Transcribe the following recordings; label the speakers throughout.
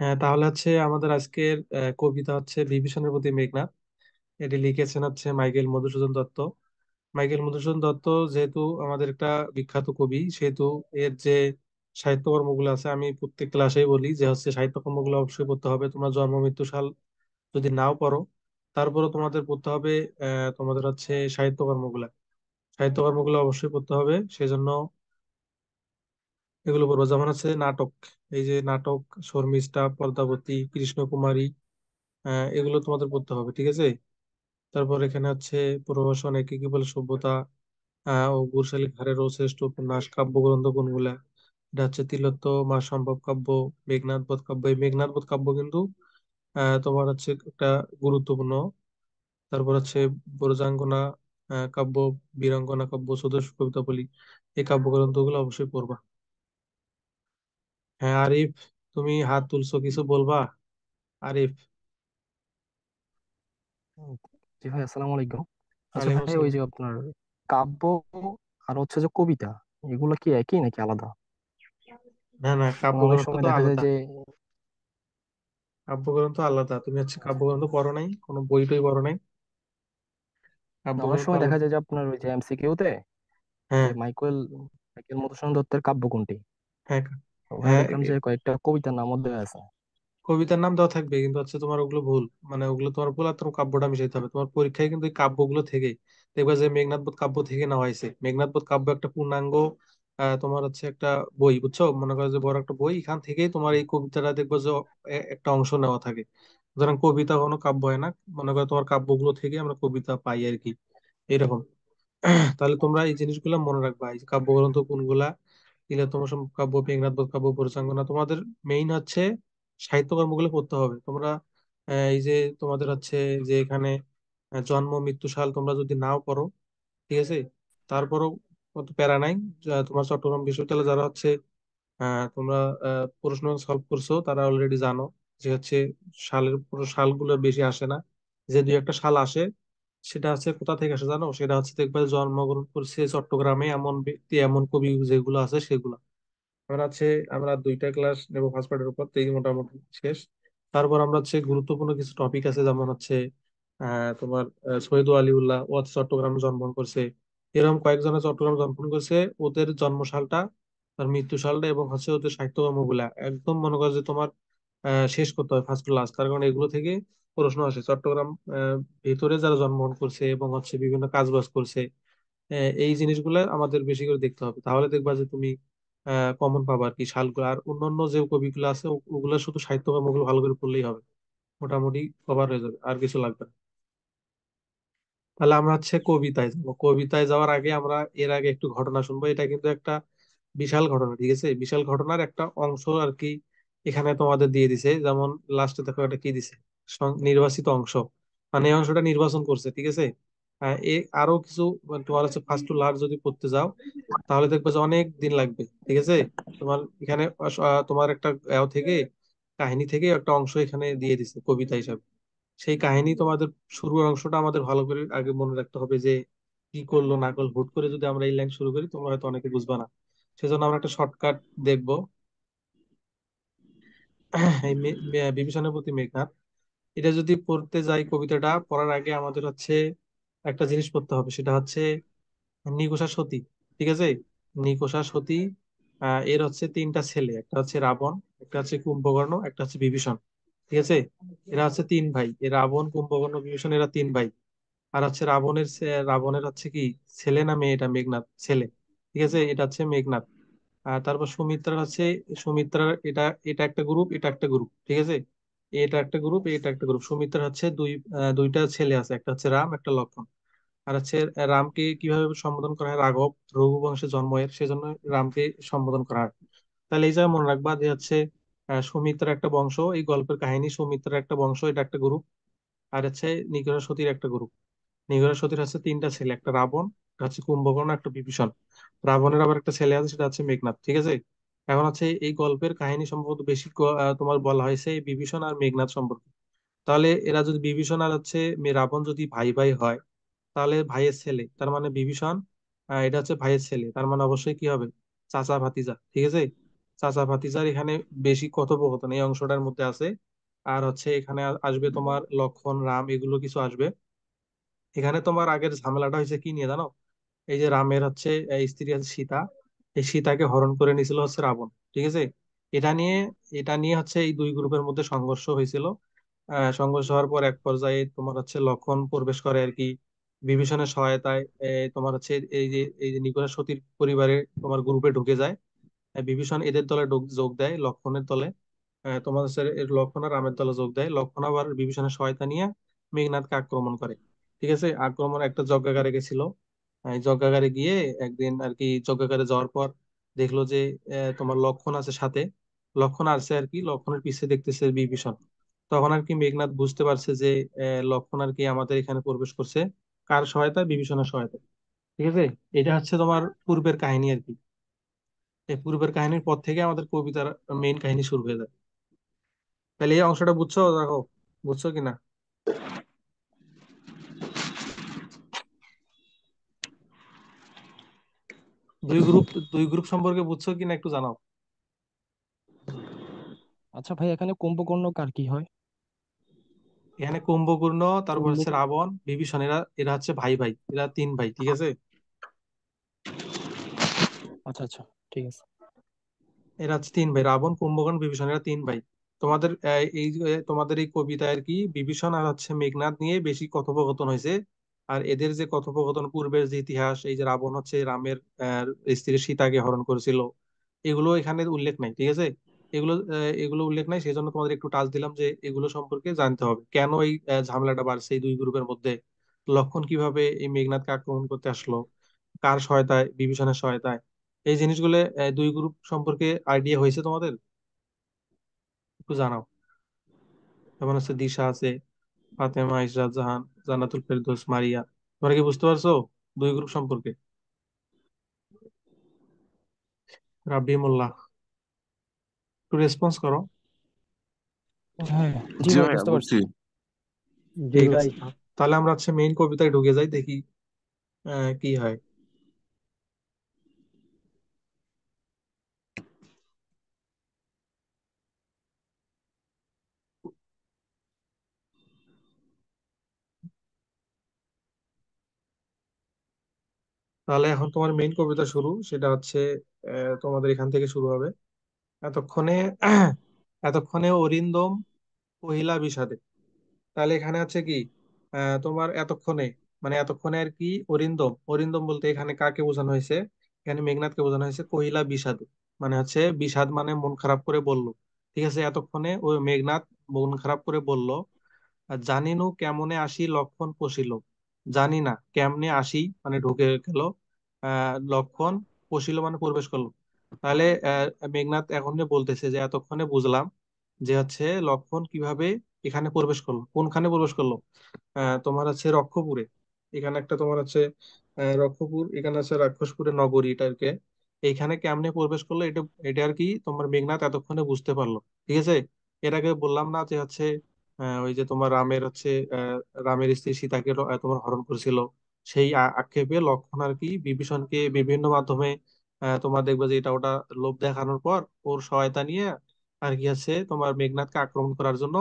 Speaker 1: হ্যাঁ তাহলে হচ্ছে আমাদের আজকের আহ, কবিতা হচ্ছে বিভীষণের প্রতি মেঘনা এটি লিখেছেন হচ্ছে মাইকেল মধুসূদন দত্ত মাইকেল মধুসূদন দত্ত যেহেতু আমাদের একটা বিখ্যাত কবি সেহেতু এর যে সাহিত্যকর্মগুলো আছে আমি প্রত্যেক ক্লাসেই বলি যে হচ্ছে সাহিত্যকর্মগুলো অবশ্যই পড়তে হবে তোমরা জন্ম মৃত্যু সাল যদি নাও পড়ো তারপরে তোমাদের পড়তে হবে আহ তোমাদের হচ্ছে সাহিত্যকর্মগুলা সাহিত্যকর্মগুলো অবশ্যই পড়তে হবে সেজন্য এগুলো পড়বো যেমন হচ্ছে নাটক এই যে নাটক শর্মিষ্ঠা পদ্মাবতী কৃষ্ণকুমারী এগুলো তোমাদের পড়তে হবে ঠিক আছে তারপর এখানে হচ্ছে প্রবাসন একে কি বলে সভ্যতা ও গুরশালী ঘাড়ের শ্রেষ্ঠ উপন্যাস কাব্যগ্রন্থ গুলা এটা হচ্ছে মা সম্ভব কাব্য মেঘনাদ বোধ কাব্য এই মেঘনাদ বোধ কাব্য কিন্তু তোমার হচ্ছে একটা গুরুত্বপূর্ণ তারপর হচ্ছে ব্রজাঙ্গনা কাব্য বীরাঙ্গনা কাব্য কবিতা বলি এই কাব্যগ্রন্থগুলো অবশ্যই পড়বা হ্যাঁ আরিফ তুমি হাত তুলছো কিছু বলবা আরিফ জি ভাই আসসালামু আলাইকুম আচ্ছা ওয়ালাইকুম ভাই ওই আসসালাম আপনার কাব্য আর হচ্ছে যে কবিতা এগুলো কি একই নাকি আলাদা না না অনেক কাব্যগ্রন্থ সময় তো দেখা যায় আলাদা যে কাব্যগ্রন্থ আলাদা তুমি হচ্ছে হ্যাঁ। কাব্যগ্রন্থ পড়ো নাই কোনো বই টই পড়ো নাই অনেক কাব্যগ্রন্থ সময় দেখা আলাদা যায় যে আপনার ওই যে এমসিকিউতে হ্যাঁ মাইকেল মাইকেল মধুসূদন দত্তের কাব্য কোনটি হ্যাঁ দেখলাম হ্যাঁ, যে কয়েকটা কবিতার নামও দেওয়া আছে কবিতার নাম দেওয়া থাকবে কিন্তু হচ্ছে তোমার ওগুলো ভুল মানে ওগুলো তোমার পুরাতন কাব্যটা মিশাইতে হবে তোমার পরীক্ষায় কিন্তু কাব্যগুলো থেকে দেখবা যে বোধ কাব্য থেকে নেওয়া হয়েছে বোধ কাব্য একটা পূর্ণাঙ্গ তোমার হচ্ছে একটা বই বুঝছো মনে করো যে বড় একটা বই এখান থেকেই তোমার এই কবিতাটা দেখবো যে একটা অংশ নেওয়া থাকে ধরেন কবিতা কোনো কাব্য হয় না মনে করো তোমার কাব্যগুলো থেকে আমরা কবিতা পাই আর কি এরকম তাহলে তোমরা এই জিনিসগুলো মনে রাখবা এই কাব্যগ্রন্থ কোনগুলা তিলোত্তম কাব্য বোধ কাব্য পরিচাঙ্গনা তোমাদের মেইন হচ্ছে সাহিত্যকর্মগুলো পড়তে হবে তোমরা এই যে তোমাদের হচ্ছে যে এখানে জন্ম মৃত্যু সাল তোমরা যদি নাও পড়ো ঠিক আছে তারপরও অত প্যারা নাই তোমার চট্টগ্রাম বিশ্ববিদ্যালয়ে যারা হচ্ছে তোমরা প্রশ্ন সলভ করছো তারা অলরেডি জানো যে হচ্ছে সালের সালগুলো বেশি আসে না যে দুই একটা সাল আসে সেটা হচ্ছে কোথা থেকে আসে জানো সেটা হচ্ছে দেখবে জন্মগ্রহণ করছে চট্টগ্রামে এমন ব্যক্তি এমন কবি যেগুলো আছে সেগুলো আমরা হচ্ছে আমরা দুইটা ক্লাস নেব ফার্স্ট পার্টের উপর তেই মোটামুটি শেষ তারপর আমরা হচ্ছে গুরুত্বপূর্ণ কিছু টপিক আছে যেমন হচ্ছে আহ তোমার সৈয়দ আলিউল্লাহ ও চট্টগ্রামে জন্মগ্রহণ করছে এরকম কয়েকজনে চট্টগ্রামে জন্মগ্রহণ করছে ওদের জন্মশালটা তার মৃত্যু সালটা এবং হচ্ছে ওদের সাহিত্যকর্মগুলা একদম মনে করো যে তোমার শেষ করতে হবে ফার্স্ট টু লাস্ট তার কারণ এগুলো থেকে প্রশ্ন আসে চট্টগ্রাম ভেতরে যারা জন্মগ্রহণ করছে এবং হচ্ছে বিভিন্ন কাজ কাজবাজ করছে এই জিনিসগুলো আমাদের বেশি করে দেখতে হবে তাহলে দেখবা যে তুমি কমন পাবা আর কি শালগুলো আর অন্যান্য যে কবিগুলো আছে ওগুলো শুধু সাহিত্য কর্ম ওগুলো ভালো করে পড়লেই হবে মোটামুটি কভার হয়ে যাবে আর কিছু লাগবে না তাহলে আমরা হচ্ছে কবিতায় যাবো কবিতায় যাওয়ার আগে আমরা এর আগে একটু ঘটনা শুনবো এটা কিন্তু একটা বিশাল ঘটনা ঠিক আছে বিশাল ঘটনার একটা অংশ আর কি এখানে তোমাদের দিয়ে দিছে যেমন লাস্টে দেখো একটা কি দিছে নির্বাচিত অংশ মানে এই অংশটা নির্বাচন করছে ঠিক আছে আরো কিছু মানে তোমার হচ্ছে ফার্স্ট টু লাস্ট যদি পড়তে যাও তাহলে দেখবে যে অনেক দিন লাগবে ঠিক আছে তোমার এখানে তোমার একটা থেকে কাহিনী থেকে একটা অংশ এখানে দিয়ে দিছে কবিতা হিসাবে সেই কাহিনী তোমাদের শুরুর অংশটা আমাদের ভালো করে আগে মনে রাখতে হবে যে কি করলো না করলো হুট করে যদি আমরা এই লাইন শুরু করি তোমরা হয়তো অনেকে বুঝবা না সেজন্য আমরা একটা শর্টকাট দেখবো বিভীষণের প্রতি মেঘনাথ এটা যদি পড়তে যাই কবিতাটা পড়ার আগে আমাদের হচ্ছে একটা জিনিস পড়তে হবে সেটা হচ্ছে নিকোষা সতী ঠিক আছে নিকোষা সতী এর হচ্ছে তিনটা ছেলে একটা হচ্ছে রাবণ একটা হচ্ছে কুম্ভকর্ণ একটা হচ্ছে বিভীষণ ঠিক আছে এরা হচ্ছে তিন ভাই এ রাবণ কুম্ভকর্ণ বিভীষণ এরা তিন ভাই আর হচ্ছে রাবণের রাবণের হচ্ছে কি ছেলে না মেয়ে এটা মেঘনাথ ছেলে ঠিক আছে এটা হচ্ছে মেঘনাথ আর তারপর সুমিত্রার হচ্ছে সুমিত্রার এটা এটা একটা গ্রুপ এটা একটা গ্রুপ ঠিক আছে এটা একটা গ্রুপ এটা একটা গ্রুপ সুমিত্রার হচ্ছে দুই দুইটা ছেলে আছে একটা হচ্ছে রাম একটা লক্ষণ আর হচ্ছে রামকে কিভাবে সম্বোধন করা হয় রাঘব রঘু বংশে জন্ম এর সেজন্য রামকে সম্বোধন করা হয় তাহলে এই জায়গায় মনে রাখবা যে হচ্ছে সুমিত্রার একটা বংশ এই গল্পের কাহিনী সুমিত্রার একটা বংশ এটা একটা গ্রুপ আর হচ্ছে নিগ্রহ সতীর একটা গ্রুপ নিগ্রহ সতীর হচ্ছে তিনটা ছেলে একটা রাবণ একটা হচ্ছে কুম্ভকর্ণ একটা বিভীষণ রাবণের আবার একটা ছেলে আছে সেটা হচ্ছে মেঘনাথ ঠিক আছে এখন হচ্ছে এই গল্পের কাহিনী সম্ভবত বেশি তোমার বলা হয়েছে বিভীষণ আর মেঘনাদ সম্পর্কে তাহলে এরা যদি বিভীষণ আর হচ্ছে রাবণ যদি ভাই ভাই হয় তাহলে ভাইয়ের ছেলে তার মানে বিভীষণ এটা হচ্ছে ভাইয়ের ছেলে তার মানে অবশ্যই কি হবে চাচা ভাতিজা ঠিক আছে চাচা ভাতিজার এখানে বেশি কথোপকথন এই অংশটার মধ্যে আছে আর হচ্ছে এখানে আসবে তোমার লক্ষণ রাম এগুলো কিছু আসবে এখানে তোমার আগের ঝামেলাটা হয়েছে কি নিয়ে জানো এই যে রামের হচ্ছে স্ত্রী আছে সীতা সীতাকে হরণ করে নিয়েছিল হচ্ছে রাবণ ঠিক আছে এটা নিয়ে এটা নিয়ে হচ্ছে এই দুই গ্রুপের মধ্যে সংঘর্ষ হয়েছিল সংঘর্ষ হওয়ার পর এক পর্যায়ে তোমার হচ্ছে লক্ষণ প্রবেশ করে আর কি বিভীষণের সহায়তায় তোমার হচ্ছে এই যে এই যে নিকোলা সতীর পরিবারে তোমার গ্রুপে ঢুকে যায় বিভীষণ এদের দলে যোগ দেয় লক্ষণের দলে তোমার হচ্ছে লক্ষণ আর রামের দলে যোগ দেয় লক্ষণ আবার বিভীষণের সহায়তা নিয়ে মেঘনাথকে আক্রমণ করে ঠিক আছে আক্রমণ একটা যজ্ঞাগারে গেছিল যজ্ঞাগারে গিয়ে একদিন আর কি যজ্ঞাগারে যাওয়ার পর দেখলো যে তোমার লক্ষণ আছে সাথে লক্ষণ আসছে আর কি লক্ষণের পিছিয়ে দেখতেছে বিভীষণ তখন আর কি মেঘনাথ বুঝতে পারছে যে লক্ষণ আর কি আমাদের এখানে প্রবেশ করছে কার সহায়তা বিভীষণের সহায়তা ঠিক আছে এটা হচ্ছে তোমার পূর্বের কাহিনী আর কি এই পূর্বের কাহিনীর পর থেকে আমাদের কবিতার মেইন কাহিনী শুরু হয়ে যায় তাহলে এই অংশটা বুঝছো দেখো বুঝছো কিনা দুই গ্রুপ দুই গ্রুপ সম্পর্কে বুঝছো কি না একটু জানাও আচ্ছা ভাই এখানে কুম্ভকর্ণ কার কি হয় এখানে কুম্ভকর্ণ তারপর হচ্ছে রাবণ বিভীষণ এরা এরা হচ্ছে ভাই ভাই এরা তিন ভাই ঠিক আছে আচ্ছা আচ্ছা ঠিক আছে এরা হচ্ছে তিন ভাই রাবণ কুম্ভকর্ণ বিভীষণ এরা তিন ভাই তোমাদের এই তোমাদের এই কবিতায় আর কি বিভীষণ আর হচ্ছে মেঘনাথ নিয়ে বেশি কথোপকথন হয়েছে আর এদের যে কথোপকথন পূর্বের যে ইতিহাস এই যে রাবণ হচ্ছে রামের স্ত্রী সীতাকে হরণ করেছিল এগুলো এখানে উল্লেখ নাই ঠিক আছে এগুলো এগুলো উল্লেখ নাই সেজন্য তোমাদের একটু টাচ দিলাম যে এগুলো সম্পর্কে জানতে হবে কেন এই ঝামেলাটা বাড়ছে এই দুই গ্রুপের মধ্যে লক্ষণ কিভাবে এই মেঘনাথকে আক্রমণ করতে আসলো কার সহায়তায় বিভীষণের সহায়তায় এই জিনিসগুলো দুই গ্রুপ সম্পর্কে আইডিয়া হয়েছে তোমাদের একটু জানাও যেমন হচ্ছে দিশা আছে ফাতেমা ইশরাত জাহান জান্নাতুল ফেরদৌস মারিয়া তোমরা কি বুঝতে পারছো দুই গ্রুপ সম্পর্কে রাব্বি মোল্লা একটু রেসপন্স করো হ্যাঁ, তাহলে আমরা হচ্ছে মেইন কবিতায় ঢুকে যাই দেখি কি হয় তাহলে এখন তোমার মেইন কবিতা শুরু সেটা হচ্ছে তোমাদের এখান থেকে শুরু হবে এতক্ষণে এতক্ষণে অরিন্দম পহিলা বিষাদে তাহলে এখানে আছে কি তোমার এতক্ষণে মানে এতক্ষণে আর কি অরিন্দম অরিন্দম বলতে এখানে কাকে বোঝানো হয়েছে এখানে মেঘনাথকে বোঝানো হয়েছে কহিলা বিষাদে মানে হচ্ছে বিষাদ মানে মন খারাপ করে বলল ঠিক আছে এতক্ষণে ওই মেঘনাথ মন খারাপ করে বলল জানিনু কেমনে আসি লক্ষণ পশিল জানি না কেমনে আসি মানে ঢুকে গেল লক্ষণ পশিল মানে প্রবেশ করলো তাহলে মেঘনাথ এখন যে বলতেছে যে এতক্ষণে বুঝলাম যে হচ্ছে লক্ষণ কিভাবে এখানে প্রবেশ করলো কোনখানে প্রবেশ করলো তোমার হচ্ছে রক্ষপুরে এখানে একটা তোমার হচ্ছে রক্ষপুর এখানে আছে রাক্ষসপুরে নগরী এটাকে এইখানে কেমনে প্রবেশ করলো এটা এটা আর কি তোমার মেঘনাথ এতক্ষণে বুঝতে পারলো ঠিক আছে এর আগে বললাম না যে হচ্ছে ওই যে তোমার রামের হচ্ছে রামের স্ত্রী সীতাকে তোমার হরণ করেছিল সেই আক্ষেপে লক্ষণ আর কি বিভীষণকে বিভিন্ন মাধ্যমে তোমার দেখবে যে এটা ওটা লোভ দেখানোর পর ওর সহায়তা নিয়ে আর কি আছে তোমার মেঘনাথকে আক্রমণ করার জন্য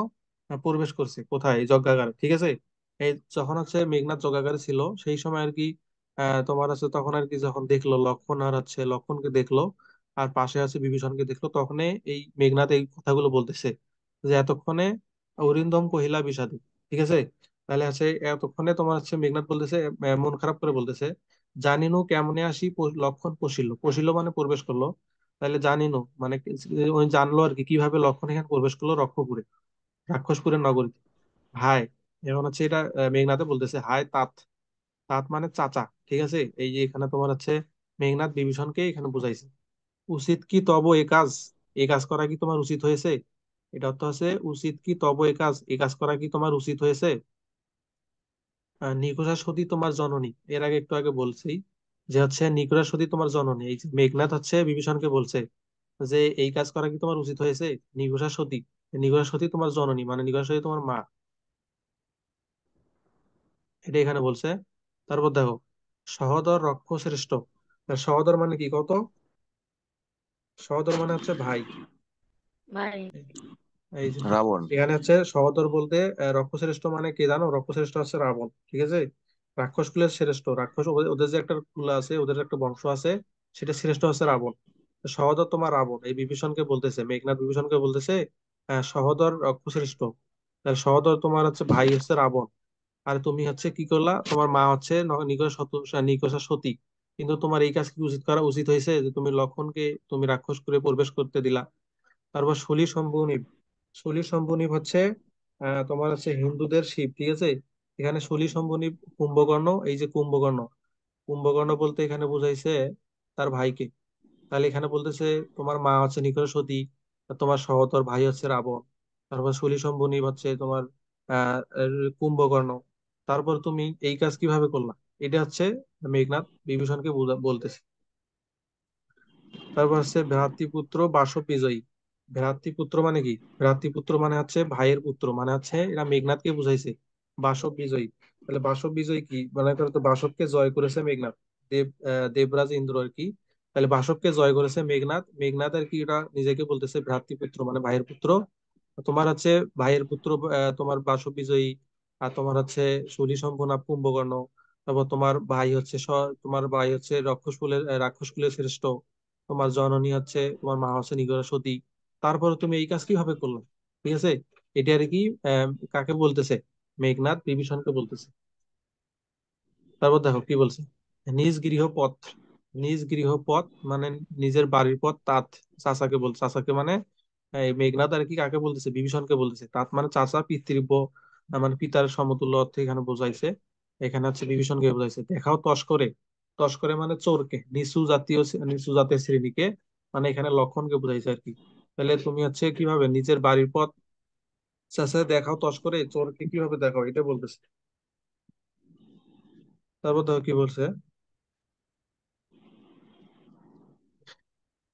Speaker 1: প্রবেশ করছে কোথায় যজ্ঞাগারে ঠিক আছে এই যখন হচ্ছে মেঘনাথ যজ্ঞাগারে ছিল সেই সময় আর কি তোমার হচ্ছে তখন আর কি যখন দেখলো লক্ষণ আর হচ্ছে লক্ষণকে দেখলো আর পাশে আছে বিভীষণকে দেখলো তখনই এই মেঘনাথ এই কথাগুলো বলতেছে যে এতক্ষণে অরিন্দম কহিলা বিষাদি ঠিক আছে তাহলে আছে এতক্ষণে তোমার হচ্ছে মেঘনাথ বলতেছে মন খারাপ করে বলতেছে জানিনু কেমনে আসি লক্ষণ পশিল পশিল মানে প্রবেশ করলো তাহলে জানিনু মানে উনি জানলো আর কি কিভাবে লক্ষণ এখানে প্রবেশ করলো রক্ষপুরে রাক্ষসপুরের নগরীতে হায় এখন হচ্ছে এটা মেঘনাথে বলতেছে হায় তাঁত তাঁত মানে চাচা ঠিক আছে এই যে এখানে তোমার হচ্ছে মেঘনাথ বিভীষণকে এখানে বুঝাইছে উচিত কি তব এ কাজ এ কাজ করা কি তোমার উচিত হয়েছে এটা অর্থ হচ্ছে উচিত কি তব এ কাজ এ কাজ করা কি তোমার উচিত হয়েছে নিকোষা সতী তোমার জননী এর আগে একটু আগে বলছি যে হচ্ছে নিকোষা সতী তোমার জননী এই মেঘনাথ হচ্ছে বিভীষণকে বলছে যে এই কাজ করা কি তোমার উচিত হয়েছে নিকুশা সতী নিকুশা সতী তোমার জননী মানে নিকুশা সতী তোমার মা এটা এখানে বলছে তারপর দেখো সহদর রক্ষ শ্রেষ্ঠ সহদর মানে কি কত সহদর মানে হচ্ছে ভাই ভাই এই যে রাবণ এখানে হচ্ছে সহোদর বলতে রক্ষশ্রেষ্ঠ মানে কে জানো রক্ষশ্রেষ্ঠ হচ্ছে রাবণ ঠিক আছে রাক্ষস কুলের শ্রেষ্ঠ রাক্ষস ওদের যে একটা কুল আছে ওদের একটা বংশ আছে সেটা শ্রেষ্ঠ হচ্ছে রাবণ সহোদর তোমার রাবণ এই বিভীষণকে বলতেছে মেঘনাথ বিভীষণকে বলতেছে সহোদর রক্ষশ্রেষ্ঠ সহোদর তোমার হচ্ছে ভাই হচ্ছে রাবণ আর তুমি হচ্ছে কি করলা তোমার মা হচ্ছে নিকষা সতী কিন্তু তোমার এই কাজ কি উচিত করা উচিত হয়েছে যে তুমি লক্ষণকে তুমি রাক্ষস করে প্রবেশ করতে দিলা তারপর শলি সম্ভবনী শলি সম্বনী হচ্ছে তোমার হচ্ছে হিন্দুদের শিব ঠিক আছে এখানে শলি সম্বনী কুম্ভকর্ণ এই যে কুম্ভকর্ণ কুম্ভকর্ণ বলতে এখানে বুঝাইছে তার ভাইকে তাহলে এখানে বলতেছে তোমার মা হচ্ছে নিকর সতী তোমার সহতর ভাই হচ্ছে রাবণ তারপর শলি সম্বনী হচ্ছে তোমার আহ কুম্ভকর্ণ তারপর তুমি এই কাজ কিভাবে করলা এটা হচ্ছে মেঘনাথ বিভীষণকে বলতেছে তারপর হচ্ছে ভ্রাতৃপুত্র বাসব বিজয়ী ভ্রাতৃপুত্র মানে কি ভ্রাতৃপুত্র মানে হচ্ছে ভাইয়ের পুত্র মানে হচ্ছে এরা মেঘনাথকে বুঝাইছে বাসব বিজয়ী তাহলে বাসব বিজয়ী কি মানে তো বাসবকে জয় করেছে মেঘনাথ দেব দেবরাজ ইন্দ্র আর কি তাহলে বাসবকে জয় করেছে মেঘনাথ মেঘনাথ আর কি এটা নিজেকে বলতেছে ভ্রাতৃপুত্র মানে ভাইয়ের পুত্র তোমার হচ্ছে ভাইয়ের পুত্র তোমার বাসব বিজয়ী আর তোমার হচ্ছে শনি সম্পনা কুম্ভকর্ণ তারপর তোমার ভাই হচ্ছে তোমার ভাই হচ্ছে রাক্ষস কুলের শ্রেষ্ঠ তোমার জননী হচ্ছে তোমার মা হচ্ছে নিগড় সতী তারপরে তুমি এই কাজ কিভাবে করলে ঠিক আছে এটা আর কি কাকে বলতেছে মেঘনাথ বিভীষণকে বলতেছে তারপর দেখো কি বলছে নিজ গৃহপথ নিজ গৃহপথ মানে নিজের বাড়ির পথ তাঁত চাচাকে বল চাচাকে মানে মেঘনাথ আর কি কাকে বলতেছে বিভীষণকে বলতেছে তাঁত মানে চাচা পিতৃব্য মানে পিতার সমতুল্য অর্থে এখানে বোঝাইছে এখানে হচ্ছে বিভীষণকে বোঝাইছে দেখাও তস্করে তস্করে মানে চোরকে নিচু জাতীয় নিচু জাতের শ্রেণীকে মানে এখানে লক্ষণকে বোঝাইছে আর কি তাহলে তুমি হচ্ছে কিভাবে নিজের বাড়ির পথ চাষে দেখাও তস করে চোরকে কিভাবে দেখাও এটা বলতেছে তারপর দেখো কি বলছে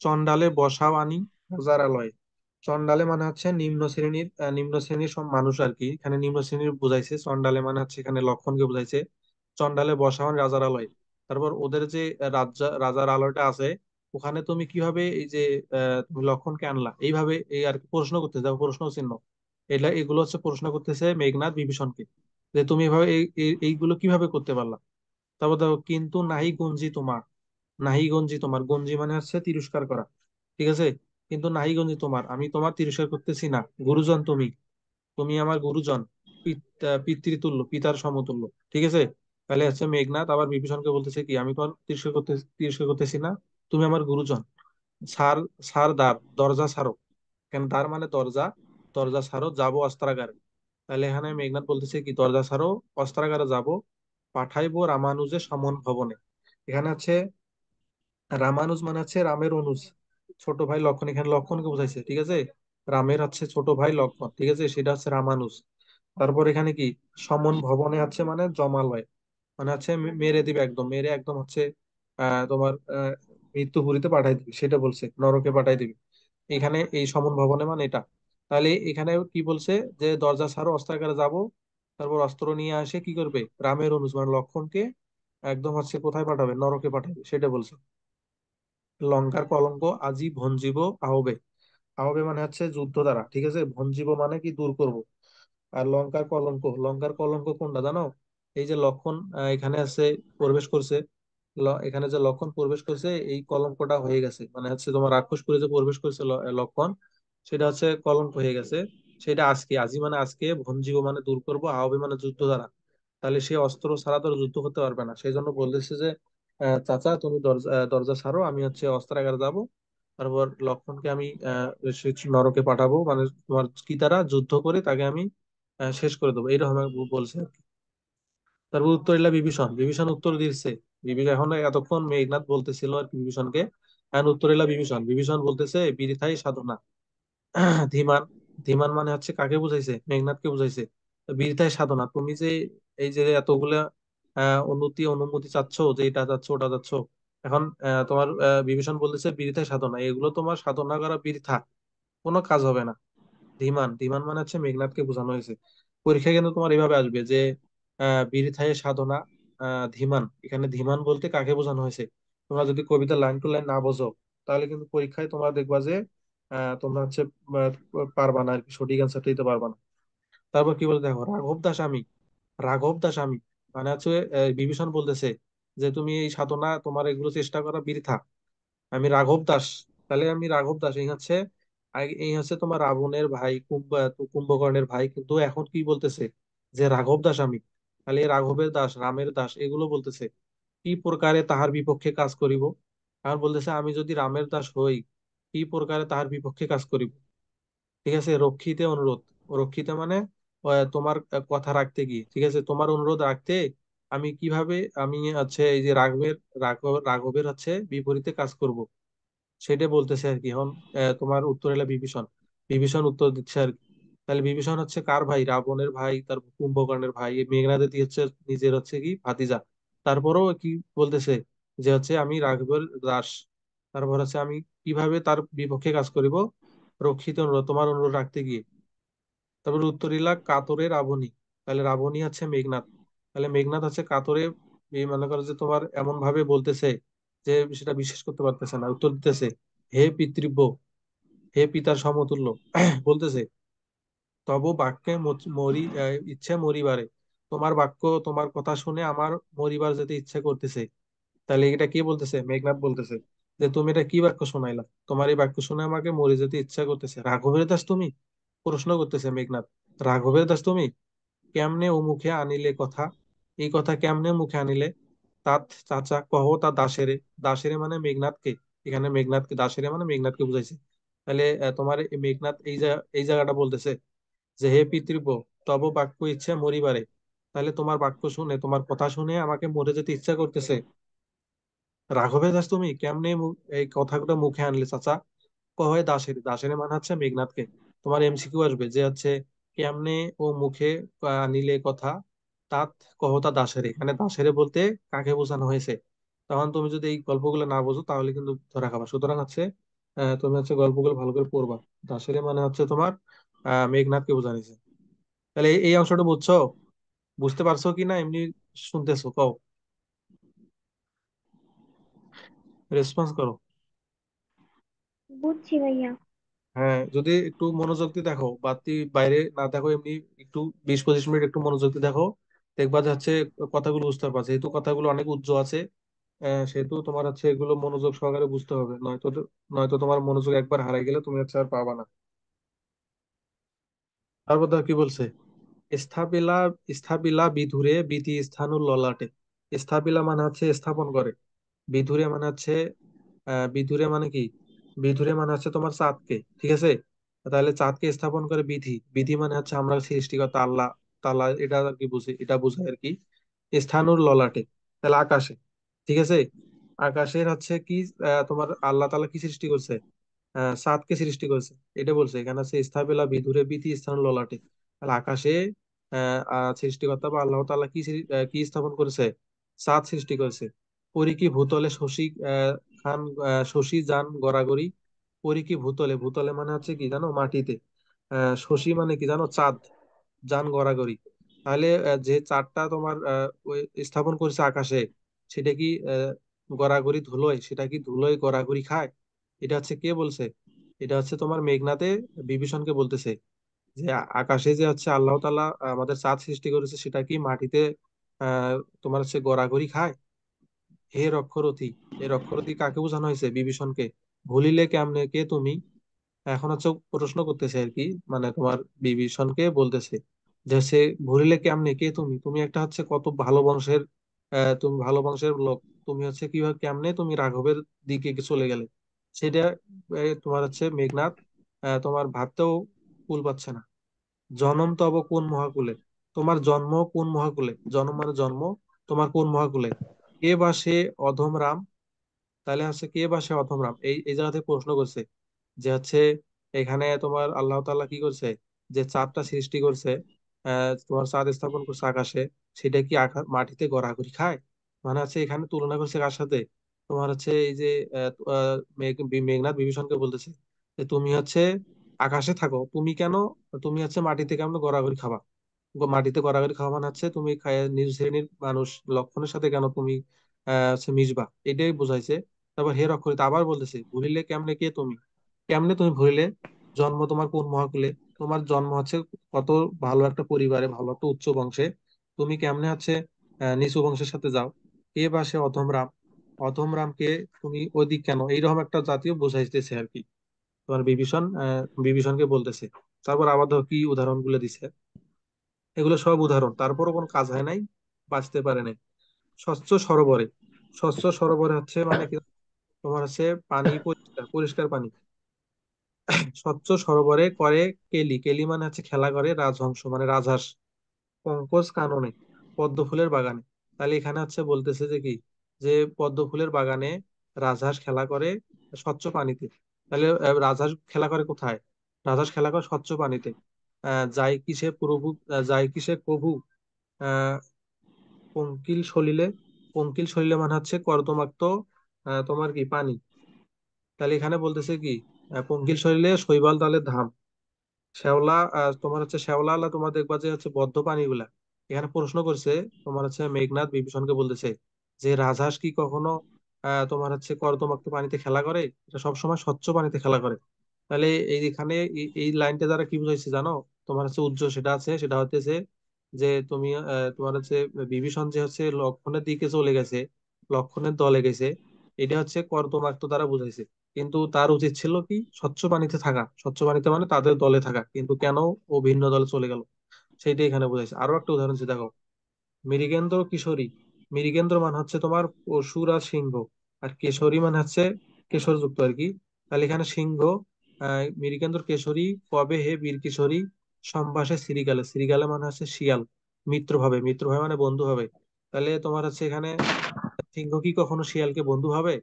Speaker 1: চন্ডালে বসাও আনি আলয় চন্ডালে মানে হচ্ছে নিম্ন শ্রেণীর নিম্ন শ্রেণীর সব মানুষ আর কি এখানে নিম্ন শ্রেণীর বুঝাইছে চন্ডালে মানে হচ্ছে এখানে লক্ষণকে বুঝাইছে চন্ডালে বসাওয়ান রাজার আলয় তারপর ওদের যে রাজা রাজার আলয়টা আছে ওখানে তুমি কিভাবে এই যে তুমি লক্ষণকে আনলা এইভাবে এই আর কি প্রশ্ন করতেছে প্রশ্ন চিহ্ন এটা এগুলো হচ্ছে প্রশ্ন করতেছে মেঘনাথ বিভীষণকে যে তুমি এভাবে এইগুলো কিভাবে করতে পারলা তারপর দেখো কিন্তু নাহি গঞ্জি তোমার নাহি গঞ্জি তোমার গঞ্জি মানে হচ্ছে তিরস্কার করা ঠিক আছে কিন্তু নাহি গঞ্জি তোমার আমি তোমার তিরস্কার করতেছি না গুরুজন তুমি তুমি আমার গুরুজন পিতৃতুল্য পিতার সমতুল্য ঠিক আছে তাহলে হচ্ছে মেঘনাথ আবার বিভীষণকে বলতেছে কি আমি তোমার তিরস্কার করতে তিরস্কার করতেছি না তুমি আমার গুরুজন সার সার দ্বার দরজা সারো কেন দ্বার মানে দরজা দরজা সারো যাবো অস্ত্রাগারে তাহলে এখানে মেঘনাথ বলতেছে কি দরজা সারো অস্ত্রাগারে যাব পাঠাইবো রামানুজে সমন ভবনে এখানে আছে রামানুজ মানে হচ্ছে রামের অনুজ ছোট ভাই লক্ষণ এখানে লক্ষণকে বোঝাইছে ঠিক আছে রামের হচ্ছে ছোট ভাই লক্ষণ ঠিক আছে সেটা হচ্ছে রামানুজ তারপর এখানে কি সমন ভবনে আছে মানে জমালয় মানে হচ্ছে মেরে দিবে একদম মেরে একদম হচ্ছে তোমার মৃত্যু হুড়িতে পাঠাই দিবে সেটা বলছে নরকে পাঠাই দিবে এখানে এই সমন ভবনে মানে এটা তাহলে এখানে কি বলছে যে দরজা ছাড়ো অস্ত্রাগারে যাব তারপর অস্ত্র নিয়ে আসে কি করবে রামের অনুজ মানে লক্ষণকে একদম হচ্ছে কোথায় পাঠাবে নরকে পাঠাবে সেটা বলছে লঙ্কার কলঙ্ক আজি ভঞ্জিব আহবে আহবে মানে হচ্ছে যুদ্ধ দ্বারা ঠিক আছে ভঞ্জিব মানে কি দূর করব আর লঙ্কার কলঙ্ক লঙ্কার কলঙ্ক কোনটা জানো এই যে লক্ষণ এখানে আছে প্রবেশ করছে এখানে যে লক্ষণ প্রবেশ করছে এই কলঙ্কটা হয়ে গেছে মানে হচ্ছে তোমার রাক্ষস করে যে প্রবেশ করেছে লক্ষণ সেটা হচ্ছে কলঙ্ক হয়ে গেছে সেটা আজকে আজি মানে আজকে ভঞ্জিগ মানে দূর করবো আহবে মানে যুদ্ধ দ্বারা তাহলে সে অস্ত্র ছাড়া তো যুদ্ধ করতে পারবে না সেই জন্য বলতেছে যে চাচা তুমি দরজা দরজা ছাড়ো আমি হচ্ছে অস্ত্রাগারে যাব তারপর লক্ষণকে আমি নরকে পাঠাবো মানে তোমার কি দ্বারা যুদ্ধ করে তাকে আমি শেষ করে দেবো এইরকম বলছে আর কি তারপর উত্তর এলা বিভীষণ বিভীষণ উত্তর দিচ্ছে বিভীষণ এখন এতক্ষণ মেঘনাথ বলতেছিল আর বিভীষণকে এখন উত্তর এলা বিভীষণ বিভীষণ বলতেছে বিরিথাই সাধনা ধীমান ধীমান মানে হচ্ছে কাকে বুঝাইছে মেঘনাথকে বুঝাইছে বীরতাই সাধনা তুমি যে এই যে এতগুলা উন্নতি অনুমতি চাচ্ছ যে এটা চাচ্ছ ওটা চাচ্ছ এখন তোমার বিভীষণ বলতেছে বীরতাই সাধনা এগুলো তোমার সাধনা করা বৃথা কোনো কাজ হবে না ধীমান ধীমান মানে হচ্ছে মেঘনাথকে বোঝানো হয়েছে পরীক্ষা কিন্তু তোমার এইভাবে আসবে যে বিরিথায় সাধনা ধীমান এখানে ধীমান বলতে কাকে বোঝানো হয়েছে তোমরা যদি কবিতা লাইন টু লাইন না বোঝো তাহলে কিন্তু পরীক্ষায় তোমরা দেখবা যে তোমরা হচ্ছে পারবা না আর কি সঠিক অ্যান্সারটা দিতে পারবা না তারপর কি বলতে দেখো রাঘব দাস আমি রাঘব দাস আমি মানে হচ্ছে বিভীষণ বলতেছে যে তুমি এই সাধনা তোমার এগুলো চেষ্টা করা বৃথা আমি রাঘব দাস তাহলে আমি রাঘব দাস এই হচ্ছে এই হচ্ছে তোমার রাবণের ভাই কুম্ভ কুম্ভকর্ণের ভাই কিন্তু এখন কি বলতেছে যে রাঘব দাস আমি তাহলে রাঘবের দাস রামের দাস এগুলো বলতেছে কি প্রকারে তাহার বিপক্ষে কাজ করিব আর বলতেছে আমি যদি রামের দাস হই কি প্রকারে তাহার বিপক্ষে কাজ করিব ঠিক আছে রক্ষিতে অনুরোধ রক্ষিতে মানে তোমার কথা রাখতে গিয়ে ঠিক আছে তোমার অনুরোধ রাখতে আমি কিভাবে আমি হচ্ছে এই যে রাঘবের রাঘবের হচ্ছে বিপরীতে কাজ করব সেটা বলতেছে আর কি এখন তোমার উত্তর এলা বিভীষণ বিভীষণ উত্তর দিচ্ছে আর কি তাহলে বিভীষণ হচ্ছে কার ভাই রাবণের ভাই তার কুম্ভকর্ণের ভাই মেঘনা দেবী হচ্ছে নিজের হচ্ছে কি ভাতিজা তারপরও কি বলতেছে যে হচ্ছে আমি রাঘবের দাস তারপর হচ্ছে আমি কিভাবে তার বিপক্ষে কাজ করিব রক্ষিত অনুরোধ তোমার অনুরোধ রাখতে গিয়ে তারপর উত্তর ইলা কাতরে রাবণী তাহলে রাবণী হচ্ছে মেঘনাথ তাহলে মেঘনাথ হচ্ছে কাতরে মনে করো যে তোমার এমন ভাবে বলতেছে যে সেটা বিশ্বাস করতে পারতেছে না উত্তর দিতেছে হে পিতৃব্য হে পিতার সমতুল্য বলতেছে তব বাক্যে মরি ইচ্ছে মরিবারে তোমার বাক্য তোমার কথা শুনে আমার মরিবার যেতে ইচ্ছে করতেছে তাহলে এটা কি বলতেছে মেঘনাথ বলতেছে যে তুমি এটা কি বাক্য শোনাইলা তোমার এই বাক্য শুনে আমাকে মরে যেতে ইচ্ছা করতেছে রাঘবের দাস তুমি প্রশ্ন করতেছে মেঘনাথ রাঘবের দাস তুমি কেমনে ও মুখে আনিলে কথা এই কথা কেমনে মুখে আনিলে তার চাচা কহ তা দাসেরে দাসেরে মানে মেঘনাথকে এখানে মেঘনাথকে দাসেরে মানে মেঘনাথকে বুঝাইছে তাহলে তোমার মেঘনাথ এই এই জায়গাটা বলতেছে যে হে পিতৃব তব বাক্য ইচ্ছা মরিবারে তাহলে তোমার বাক্য শুনে তোমার কথা শুনে আমাকে মরে যেতে ইচ্ছা করতেছে রাঘবে দাস তুমি কেমনে এই কথাগুলো মুখে আনলে চাচা কহে দাসের দাসের মানে হচ্ছে মেঘনাথকে তোমার এমসিকিউ আসবে যে হচ্ছে কেমনে ও মুখে আনিলে কথা তাত কহতা দাসের মানে দাসের বলতে কাকে বোঝানো হয়েছে তখন তুমি যদি এই গল্পগুলো না বোঝো তাহলে কিন্তু ধরা খাবা সুতরাং হচ্ছে তুমি হচ্ছে গল্পগুলো ভালো করে পড়বা দাসের মানে হচ্ছে তোমার মেঘনাথকে বোঝানিছে তাহলে এই অংশটা বুঝছো বুঝতে পারছো কি না এমনি শুনতেছো কও রেসপন্স করো বুঝছি ভাইয়া হ্যাঁ যদি একটু মনোযোগ দিয়ে দেখো বাতি বাইরে না দেখো এমনি একটু বিশ পঁচিশ মিনিট একটু মনোযোগ দিয়ে দেখো দেখবা যাচ্ছে কথাগুলো বুঝতে পারবা যেহেতু কথাগুলো অনেক উজ্জ আছে সেহেতু তোমার হচ্ছে এগুলো মনোযোগ সহকারে বুঝতে হবে নয়তো নয়তো তোমার মনোযোগ একবার হারাই গেলে তুমি হচ্ছে আর পাবা না তারপর কি বলছে স্থাপিলা স্থাপিলা বিধুরে বিধি স্থান ললাটে স্থাপিলা মানে হচ্ছে স্থাপন করে বিধুরে মানে হচ্ছে বিধুরে মানে কি বিধুরে মানে হচ্ছে তোমার চাঁদকে ঠিক আছে তাহলে চাঁদকে স্থাপন করে বিধি বিধি মানে হচ্ছে আমরা সৃষ্টিকর্তা আল্লাহ তাল্লা এটা আর কি বুঝি এটা বুঝায় আর কি স্থানুর ললাটে তাহলে আকাশে ঠিক আছে আকাশের হচ্ছে কি তোমার আল্লাহ তালা কি সৃষ্টি করছে সাতকে সৃষ্টি করেছে এটা বলছে এখানে আছে স্থাপিলা বিধুরে বিধি স্থান ললাটে তাহলে আকাশে আহ সৃষ্টিকর্তা বা আল্লাহ তাল্লাহ কি কি স্থাপন করেছে সাত সৃষ্টি করেছে পরিকি ভূতলে শশী খান শশী যান গড়াগড়ি পরিকি ভূতলে ভূতলে মানে হচ্ছে কি জানো মাটিতে শশী মানে কি জানো চাঁদ যান গড়াগড়ি তাহলে যে চাঁদটা তোমার স্থাপন করেছে আকাশে সেটা কি আহ গড়াগড়ি ধুলোয় সেটা কি ধুলোয় গড়াগড়ি খায় এটা হচ্ছে কে বলছে এটা হচ্ছে তোমার মেঘনাতে বিভীষণকে বলতেছে যে আকাশে যে হচ্ছে আল্লাহ তালা আমাদের চাঁদ সৃষ্টি করেছে সেটা কি মাটিতে তোমার হচ্ছে গড়াগড়ি খায় হে রক্ষরথী এ রক্ষরথী কাকে বোঝানো হয়েছে বিভীষণকে ভুলিলে কেমনে কে তুমি এখন হচ্ছে প্রশ্ন করতেছে আর কি মানে তোমার বিভীষণকে বলতেছে যে সে ভুলিলে কেমনে কে তুমি তুমি একটা হচ্ছে কত ভালো বংশের তুমি ভালো বংশের লোক তুমি হচ্ছে কিভাবে কেমনে তুমি রাঘবের দিকে চলে গেলে সেটা তোমার হচ্ছে মেঘনাথ তোমার ভাবতেও কুল পাচ্ছে না জনম তব কোন মহাকুলে তোমার জন্ম কোন মহাকুলে জন্ম মানে জন্ম তোমার কোন মহাকুলে কে বাসে অধম রাম তাহলে হচ্ছে কে বাসে অধম রাম এই এই জায়গা থেকে প্রশ্ন করছে যে হচ্ছে এখানে তোমার আল্লাহ তাল্লাহ কি করছে যে চাঁদটা সৃষ্টি করছে তোমার চাঁদ স্থাপন করছে আকাশে সেটা কি মাটিতে গড়াগড়ি খায় মানে হচ্ছে এখানে তুলনা করছে কার সাথে তোমার হচ্ছে এই যে মেঘনাথ বিভীষণকে বলতেছে যে তুমি হচ্ছে আকাশে থাকো তুমি কেন তুমি হচ্ছে মাটিতে কেমন গড়াগড়ি খাবা মাটিতে গড়াগড়ি খাওয়া মানে হচ্ছে তুমি নিজ শ্রেণীর মানুষ লক্ষণের সাথে কেন তুমি আহ মিশবা এটাই বোঝাইছে তারপর হে রক্ষরিত আবার বলতেছে ভুলিলে কেমনে কে তুমি কেমনে তুমি ভুলিলে জন্ম তোমার কোন মহাকুলে তোমার জন্ম হচ্ছে কত ভালো একটা পরিবারে ভালো একটা উচ্চ বংশে তুমি কেমনে হচ্ছে নিচু বংশের সাথে যাও কে বা সে অধম রাম রামকে তুমি ওদিক কেন এইরকম একটা জাতীয় বোঝাইতেছে আর কি তোমার বিভীষণ বিভীষণকে বলতেছে তারপর আবার ধর কি উদাহরণ গুলো দিছে এগুলো সব উদাহরণ তারপর কোনো কাজ হয় নাই বাঁচতে পারে নাই স্বচ্ছ সরোবরে স্বচ্ছ সরোবরে হচ্ছে মানে কি তোমার হচ্ছে পানি পরিষ্কার পরিষ্কার পানি স্বচ্ছ সরোবরে করে কেলি কেলি মানে হচ্ছে খেলা করে রাজহংস মানে রাজহাঁস পঙ্কজ কাননে পদ্ম ফুলের বাগানে তাহলে এখানে হচ্ছে বলতেছে যে কি যে পদ্ম ফুলের বাগানে রাজহাঁস খেলা করে স্বচ্ছ পানিতে তাহলে রাজহাঁস খেলা করে কোথায় রাজহাঁস খেলা করে স্বচ্ছ পানিতে যাই কিসে প্রভু যাই কিসে প্রভু পঙ্কিল সলিলে পঙ্কিল সলিলে মানে হচ্ছে করদমাক্ত তোমার কি পানি তাহলে এখানে বলতেছে কি পঙ্কিল শরীরে শৈবাল তালের ধাম শ্যাওলা তোমার হচ্ছে শ্যাওলা তোমার দেখবা যে হচ্ছে বদ্ধ পানিগুলা এখানে প্রশ্ন করছে তোমার হচ্ছে মেঘনাথ বিভীষণকে বলতেছে যে রাজহাঁস কি কখনো আহ, তোমার হচ্ছে কর্দমাক্ত পানিতে খেলা করে এটা সবসময় স্বচ্ছ পানিতে খেলা করে তাহলে এইখানে এই এই লাইনটা দ্বারা কি বুঝাইছে জানো তোমার হচ্ছে উজ্জ্ব সেটা আছে সেটা হচ্ছে যে তুমি আহ, তোমার হচ্ছে বিভীষণ যে হচ্ছে লক্ষণের দিকে চলে গেছে লক্ষণের দলে গেছে এটা হচ্ছে কর্দমাক্ত দ্বারা বুঝাইছে কিন্তু তার উচিত ছিল কি স্বচ্ছ পানিতে থাকা স্বচ্ছ পানিতে মানে তাদের দলে থাকা কিন্তু কেন ও ভিন্ন দলে চলে গেল সেইটা এখানে বুঝাইছে আরো একটা উদাহরণ দেখো মৃগেন্দ্র কিশোরী মৃগেন্দ্র মান হচ্ছে তোমার পশুর আর সিংহ আর কেশরী মান হচ্ছে কেশর যুক্ত আর কি তাহলে এখানে সিংহ মৃগেন্দ্র কেশরী কবে হে বীর কিশোরী সম্ভাষে সিরিগালে সিরিগালে মানে হচ্ছে শিয়াল মিত্র ভাবে মিত্র ভাবে মানে বন্ধু হবে তাহলে তোমার হচ্ছে এখানে সিংহ কি কখনো শিয়ালকে বন্ধু হবে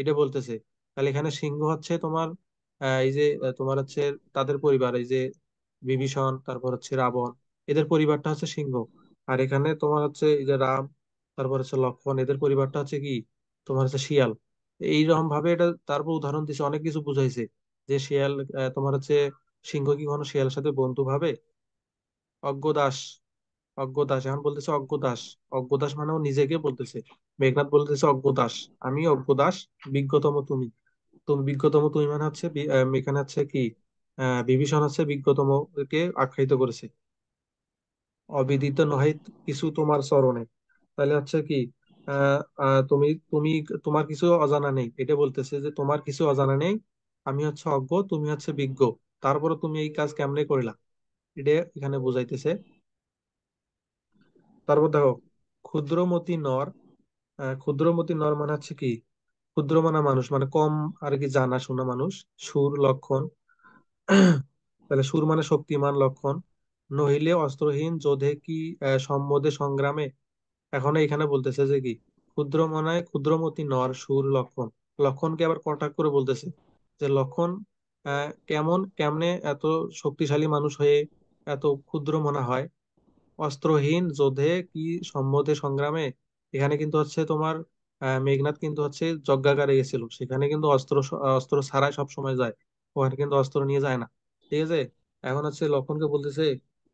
Speaker 1: এটা বলতেছে তাহলে এখানে সিংহ হচ্ছে তোমার এই যে তোমার হচ্ছে তাদের পরিবার এই যে বিভীষণ তারপর হচ্ছে রাবণ এদের পরিবারটা হচ্ছে সিংহ আর এখানে তোমার হচ্ছে এই যে রাম তারপর হচ্ছে লক্ষণ এদের পরিবারটা হচ্ছে কি তোমার হচ্ছে শিয়াল এইরকম ভাবে এটা তারপর উদাহরণ দিচ্ছে অনেক কিছু বুঝাইছে যে শিয়াল তোমার হচ্ছে সিংহ কি কখনো শিয়ালের সাথে বন্ধু ভাবে অজ্ঞ দাস অজ্ঞ দাস এখন বলতেছে অজ্ঞ দাস অজ্ঞ দাস মানে ও নিজেকে বলতেছে মেঘনাথ বলতেছে অজ্ঞ দাস আমি অজ্ঞ দাস বিজ্ঞতম তুমি তুমি বিজ্ঞতম তুমি মানে হচ্ছে এখানে হচ্ছে কি আহ বিভীষণ হচ্ছে বিজ্ঞতম কে আখ্যায়িত করেছে অবিদিত নহে কিছু তোমার চরণে তাহলে হচ্ছে কি তুমি তুমি তোমার কিছু অজানা নেই এটা বলতেছে যে তোমার কিছু অজানা নেই আমি হচ্ছে অজ্ঞ তুমি হচ্ছে বিজ্ঞ তারপরে তুমি এই কাজ কেমনে করিলা এটা এখানে বুঝাইতেছে তারপর দেখো ক্ষুদ্রমতি নর ক্ষুদ্রমতি নর মানে হচ্ছে কি ক্ষুদ্র মানা মানুষ মানে কম আর কি জানা শোনা মানুষ সুর লক্ষণ তাহলে সুর মানে শক্তিমান লক্ষণ নহিলে অস্ত্রহীন যোধে কি সম্বোধে সংগ্রামে এখন এখানে বলতেছে যে কি ক্ষুদ্র মনায় মানে ক্ষুদ্রমতি নর সুর লক্ষণ লক্ষণকে আবার কটাক করে বলতেছে যে লক্ষণ কেমন কেমনে এত শক্তিশালী মানুষ হয়ে এত ক্ষুদ্র মনা হয় অস্ত্রহীন যোধে কি সম্মতে সংগ্রামে এখানে কিন্তু হচ্ছে তোমার মেঘনাথ কিন্তু হচ্ছে যজ্ঞাগারে গেছিল সেখানে কিন্তু অস্ত্র অস্ত্র ছাড়াই সব সময় যায় ওখানে কিন্তু অস্ত্র নিয়ে যায় না ঠিক আছে এখন হচ্ছে লক্ষণকে বলতেছে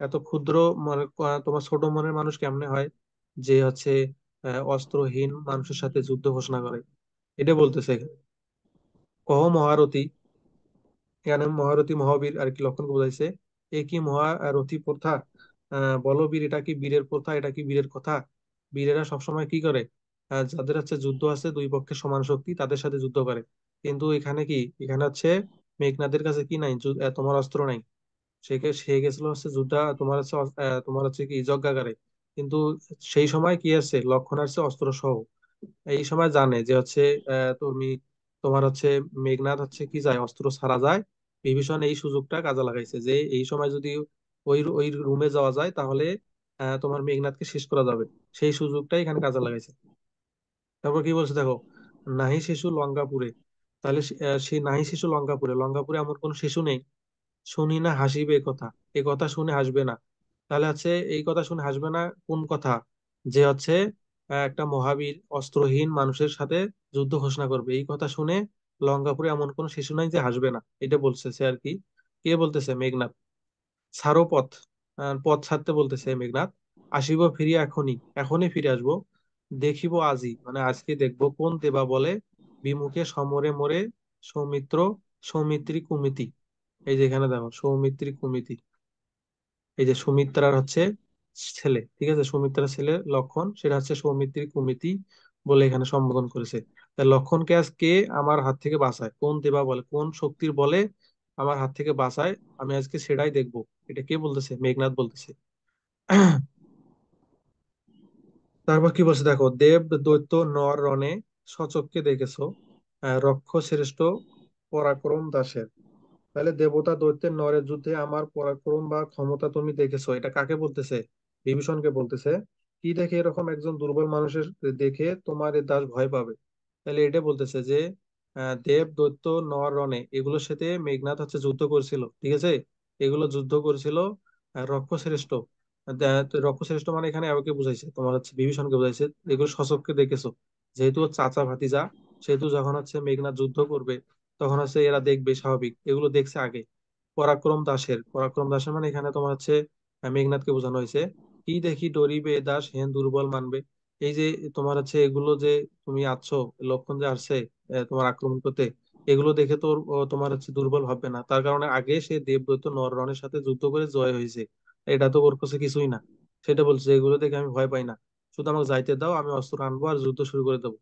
Speaker 1: এত ক্ষুদ্র মানে তোমার ছোট মনের মানুষ কেমনে হয় যে হচ্ছে অস্ত্রহীন মানুষের সাথে যুদ্ধ ঘোষণা করে এটা বলতেছে কহ মহারথী এখানে মহারথী মহাবীর আর কি লক্ষণ বোঝাইছে এ কি মহারথী প্রথা বলবীর এটা কি বীরের প্রথা এটা কি বীরের কথা বীরেরা সবসময় কি করে যাদের হচ্ছে যুদ্ধ আছে দুই পক্ষের সমান শক্তি তাদের সাথে যুদ্ধ করে কিন্তু এখানে কি এখানে হচ্ছে মেঘনাদের কাছে কি নাই তোমার অস্ত্র নাই সে সে গেছিল হচ্ছে যুদ্ধা তোমার হচ্ছে তোমার হচ্ছে কি যজ্ঞাগারে কিন্তু সেই সময় কি আছে লক্ষণ আসছে অস্ত্র সহ এই সময় জানে যে হচ্ছে তুমি তোমার হচ্ছে মেঘনাথ হচ্ছে কি যায় অস্ত্র ছাড়া যায় বিভীষণ এই সুযোগটা কাজে লাগাইছে যে এই সময় যদি ওই ওই রুমে যাওয়া যায় তাহলে তোমার মেঘনাথকে শেষ করা যাবে সেই সুযোগটা এখানে কাজে লাগাইছে তারপর কি বলছে দেখো নাহি শিশু লঙ্কাপুরে তাহলে সেই নাহি শিশু লঙ্কাপুরে লঙ্কাপুরে এমন কোন শিশু নেই শুনি না হাসিবে কথা এ কথা শুনে হাসবে না তাহলে হচ্ছে এই কথা শুনে হাসবে না কোন কথা যে হচ্ছে একটা মহাবীর অস্ত্রহীন মানুষের সাথে যুদ্ধ ঘোষণা করবে এই কথা শুনে লঙ্কাপুরে এমন কোন শিশু নাই যে হাসবে না এটা বলতেছে আর কি কে বলতেছে মেঘনাথ ছাড়ো পথ পথ ছাড়তে বলতেছে মেঘনাথ আসিব ফিরিয়া এখনই এখনই ফিরে আসবো দেখিব আজি মানে আজকে দেখবো কোন দেবা বলে বিমুখে সমরে মরে সৌমিত্র সৌমিত্রী কুমিতি এই যেখানে দেখো সৌমিত্রী কুমিতি এই যে সুমিত্রার হচ্ছে ছেলে ঠিক আছে সুমিত্রার ছেলে লক্ষণ সেটা হচ্ছে সৌমিত্রী কুমিতি বলে এখানে সম্বোধন করেছে লক্ষণকে আজ কে আমার হাত থেকে বাঁচায় কোন দেবা বলে কোন শক্তির বলে আমার হাত থেকে বাঁচায় আমি আজকে সেটাই দেখবো এটা কে বলতেছে মেঘনাথ বলতেছে তারপর কি বলছে দেখো দেব দৈত্য নর রণে সচককে দেখেছ রক্ষ শ্রেষ্ঠ পরাক্রম দাসের তাহলে দেবতা দৈত্যের নরের যুদ্ধে আমার পরাক্রম বা ক্ষমতা তুমি দেখেছো এটা কাকে বলতেছে বিভীষণকে বলতেছে কি দেখে এরকম একজন দুর্বল মানুষের দেখে তোমার দাস ভয় পাবে তাহলে এটা বলতেছে যে দেব দৈত্য নর রণে এগুলোর সাথে মেঘনাথ হচ্ছে যুদ্ধ করছিল ঠিক আছে এগুলো যুদ্ধ করেছিল রক্ষশ্রেষ্ঠ রক্ষশ্রেষ্ঠ মানে এখানে আমাকে বুঝাইছে তোমার হচ্ছে বিভীষণকে বুঝাইছে এগুলো সশবকে দেখেছো যেহেতু চাচা ভাতিজা সেহেতু যখন হচ্ছে মেঘনাথ যুদ্ধ করবে তখন হচ্ছে এরা দেখবে স্বাভাবিক এগুলো দেখছে আগে পরাক্রম দাসের পরাক্রম দাসের মানে এখানে তোমার হচ্ছে মেঘনাথকে বোঝানো হয়েছে কি দেখি ডরিবে দাস হেন দুর্বল মানবে এই যে তোমার হচ্ছে এগুলো যে তুমি আছো লক্ষণ যে আসছে তোমার আক্রমণ করতে এগুলো দেখে তোর তোমার হচ্ছে দুর্বল হবে না তার কারণে আগে সে দেবদত্ত নররণের সাথে যুদ্ধ করে জয় হয়েছে এটা তো ওর কাছে কিছুই না সেটা বলছে এগুলো দেখে আমি ভয় পাই না শুধু আমাকে যাইতে দাও আমি অস্ত্র আনবো আর যুদ্ধ শুরু করে দেবো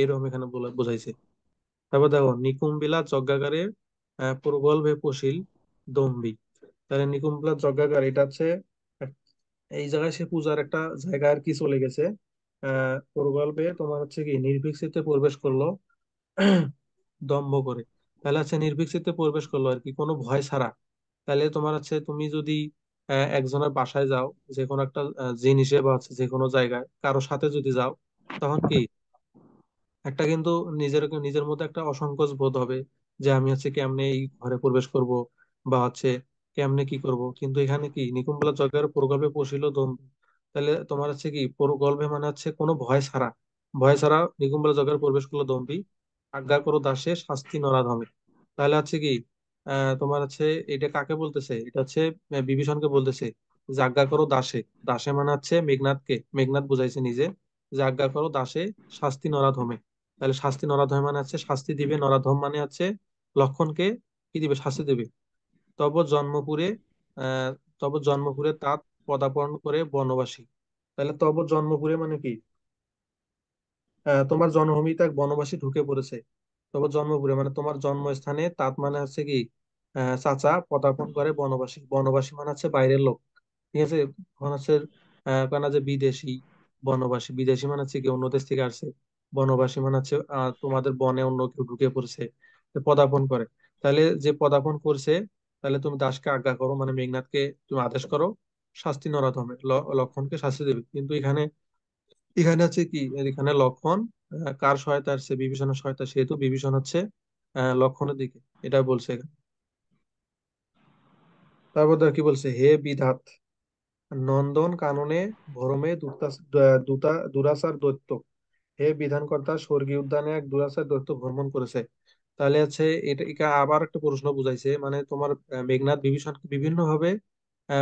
Speaker 1: এরকম এখানে বোঝাইছে তারপর দেখো নিকুম্বিলা যজ্ঞাগারে প্রগল্ভে পশিল দম্বি তাহলে নিকুম্বিলা যজ্ঞাগার এটা হচ্ছে এই জায়গায় সে পূজার একটা জায়গা আর কি চলে গেছে আহ প্রগল্ভে তোমার হচ্ছে কি নির্ভীকচিতে প্রবেশ করলো দম্ভ করে তাহলে হচ্ছে নির্ভীকচিতে প্রবেশ করলো আর কি কোনো ভয় ছাড়া তাহলে তোমার হচ্ছে তুমি যদি একজনের বাসায় যাও যে কোনো একটা জিনিসে বা হচ্ছে যে কোনো জায়গায় কারো সাথে যদি যাও তখন কি একটা কিন্তু নিজের নিজের মধ্যে একটা অসংকোচ বোধ হবে যে আমি হচ্ছে কেমনে এই ঘরে প্রবেশ করব বা হচ্ছে কেমনে কি করব কিন্তু এখানে কি নিকুম্বলা জগার প্রগল্পে পশিল দ্বন্দ্ব তাহলে তোমার হচ্ছে কি প্রকল্পে মানে হচ্ছে কোনো ভয় ছাড়া ভয় ছাড়া নিকুম্বলা জগার প্রবেশ করলো দম্পি আজ্ঞা করো দাসে শাস্তি নরাধমে তাহলে হচ্ছে কি আহ তোমার হচ্ছে এটা কাকে বলতেছে এটা হচ্ছে বিভীষণকে বলতেছে যে আজ্ঞা করো দাসে দাসে মানে হচ্ছে মেঘনাথকে মেঘনাথ বুঝাইছে নিজে যে আজ্ঞা করো দাসে শাস্তি নরাধমে তাহলে শাস্তি নরাধম মানে আছে শাস্তি দিবে নরাধম মানে আছে লক্ষণকে কি দিবে শাস্তি দিবে তব জন্মপুরে তব জন্মপুরে তাঁত পদাপন করে বনবাসী তাহলে তব জন্মপুরে মানে কি তোমার জন্মভূমি তাক বনবাসী ঢুকে পড়েছে তব জন্মপুরে মানে তোমার জন্মস্থানে তাঁত মানে হচ্ছে কি চাচা পদার্পণ করে বনবাসী বনবাসী মানে হচ্ছে বাইরের লোক ঠিক আছে মানে হচ্ছে যে বিদেশি বনবাসী বিদেশি মানে হচ্ছে কি অন্য দেশ থেকে আসছে বনবাসী মানে হচ্ছে তোমাদের বনে অন্য কেউ ঢুকে পড়ছে পদাপন করে তাহলে যে পদাপন করছে তাহলে তুমি দাসকে আজ্ঞা করো মানে মেঘনাথকে তুমি আদেশ করো শাস্তি নরাত হবে লক্ষণকে শাস্তি দেবে কিন্তু এখানে এখানে হচ্ছে কি এখানে লক্ষণ কার সহায়তা আসছে বিভীষণের সহায়তা সেহেতু বিভীষণ হচ্ছে লক্ষণের দিকে এটা বলছে তারপর ধর কি বলছে হে বিধাত নন্দন কাননে ভরমে দূতা দুরাচার দৈত্য হে বিধানকর্তা স্বর্গীয় উদ্যানে এক দুরাচার দৈত্য ভ্রমণ করেছে তাহলে হচ্ছে এটা আবার একটা প্রশ্ন বুঝাইছে মানে তোমার মেঘনাথ বিভীষণকে বিভিন্ন ভাবে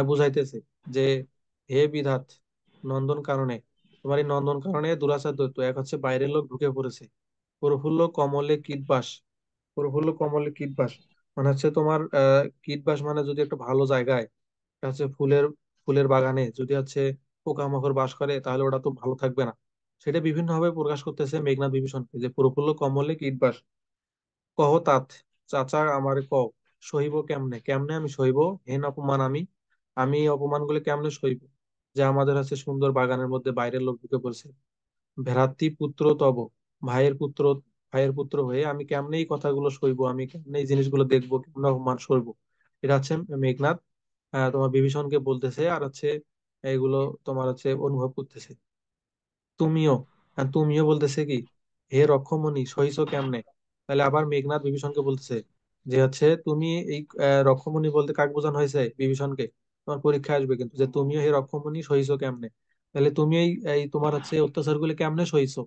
Speaker 1: বুঝাইতেছে যে হে বিধাত নন্দন কারণে তোমার এই নন্দন কারণে দুরাচার দৈত্য এক হচ্ছে বাইরের লোক ঢুকে পড়েছে প্রফুল্ল কমলে কীটবাস প্রফুল্ল কমলে কীটবাস মানে হচ্ছে তোমার আহ কীটবাস মানে যদি একটা ভালো জায়গায় হচ্ছে ফুলের ফুলের বাগানে যদি হচ্ছে পোকামাকড় বাস করে তাহলে ওটা তো ভালো থাকবে না সেটা বিভিন্নভাবে প্রকাশ করতেছে মেঘনাথ বিভীষণকে যে প্রফুল্ল কমলে কীটবাস কহ তাত চাচা আমার ক সহিব কেমনে কেমনে আমি সহিব হেন অপমান আমি আমি অপমান গুলো কেমনে সহিব যা আমাদের হচ্ছে সুন্দর বাগানের মধ্যে বাইরের লোক ঢুকে পড়ছে ভ্রাতৃ পুত্র তব ভাইয়ের পুত্র ভাইয়ের পুত্র হয়ে আমি কেমনে এই কথাগুলো সইব আমি কেমনে এই জিনিসগুলো দেখবো কেমনে অপমান সইব এটা হচ্ছে মেঘনাথ তোমার বিভীষণকে বলতেছে আর হচ্ছে এগুলো তোমার হচ্ছে অনুভব করতেছে তুমিও তুমিও বলতেছে কি হে রক্ষমণি সহিছো কেমনে তাহলে আবার মেঘনাথ বিভীষণকে বলতেছে যে হচ্ছে তুমি এই রক্ষমণি বলতে কাক বোঝানো হয়েছে বিভীষণকে তোমার পরীক্ষা আসবে কিন্তু যে তুমিও হে রক্ষমণি সহিছো কেমনে তাহলে তুমি এই এই তোমার হচ্ছে অত্যাচার গুলি কেমনে সহিছো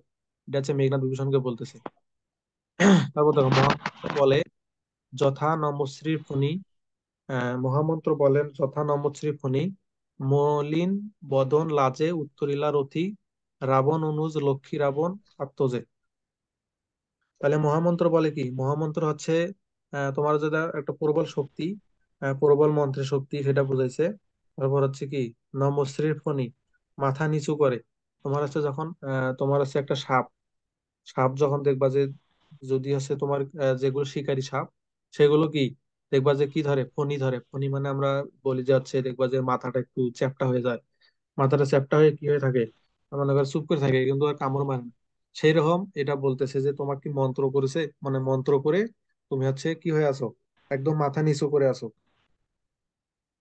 Speaker 1: এটা হচ্ছে মেঘনাথ বিভীষণকে বলতেছে তারপর দেখো বলে যথা নমশ্রী ফণি মহামন্ত্র বলেন যথা নমশ্রী ফণি মলিন বদন লাজে উত্তরিলা রথি রাবণ অনুজ লক্ষ্মী রাবণ আত্মজে তাহলে মহামন্ত্র বলে কি মহামন্ত্র হচ্ছে তোমার যেটা একটা প্রবল শক্তি প্রবল মন্ত্রের শক্তি সেটা বুঝাইছে তারপর হচ্ছে কি নমশ্রীর ফণি মাথা নিচু করে তোমার হচ্ছে যখন তোমার হচ্ছে একটা সাপ সাপ যখন দেখবা যে যদি হচ্ছে তোমার যেগুলো শিকারি সাপ সেগুলো কি দেখবা যে কি ধরে ফণি ধরে ফণি মানে আমরা বলি যে হচ্ছে দেখবা যে মাথাটা একটু চ্যাপটা হয়ে যায় মাথাটা চ্যাপটা হয়ে কি হয়ে থাকে মনে করে চুপ করে থাকে কিন্তু আর কামড় মারে না সেই রকম এটা বলতেছে যে তোমার কি মন্ত্র করেছে মানে মন্ত্র করে তুমি হচ্ছে কি হয়ে আছো একদম মাথা নিচু করে আছো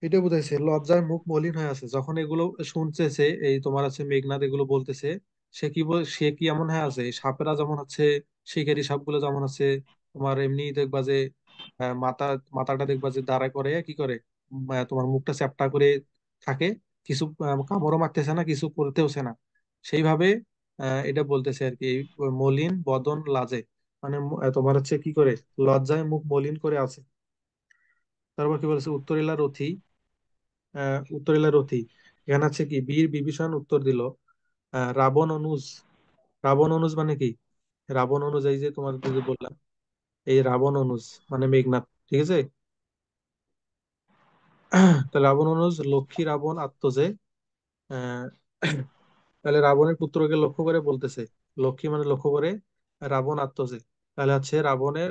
Speaker 1: এটা বুঝাইছে লজ্জার মুখ মলিন হয়ে আছে যখন এগুলো শুনতেছে এই তোমার আছে মেঘনাদ এগুলো বলতেছে সে কি সে কি এমন হয়ে আছে সাপেরা যেমন আছে শিকারি সাপ গুলো যেমন আছে তোমার এমনি দেখবা যে মাথা মাথাটা দেখবা যে দাঁড়া করে কি করে তোমার মুখটা চ্যাপ্টা করে থাকে কিছু কামড়ও মারতেছে না কিছু করতেও না সেইভাবে এটা বলতেছে আর কি মলিন বদন লাজে মানে তোমার হচ্ছে কি করে লজ্জায় মুখ মলিন করে আছে তারপর কি বলছে উত্তরিলা রথি আহ উত্তরিলা রথি এখানে আছে কি বীর বিভীষণ উত্তর দিল রাবণ অনুজ রাবণ অনুজ মানে কি রাবণ অনুযায়ী যে তোমার যে বললাম এই রাবণ অনুজ মানে মেঘনাথ ঠিক আছে তাহলে রাবণ অনুজ লক্ষ্মী রাবণ আত্মজে আহ তাহলে রাবণের পুত্রকে লক্ষ্য করে বলতেছে লক্ষ্মী মানে লক্ষ্য করে রাবণ আত্মজে তাহলে হচ্ছে রাবণের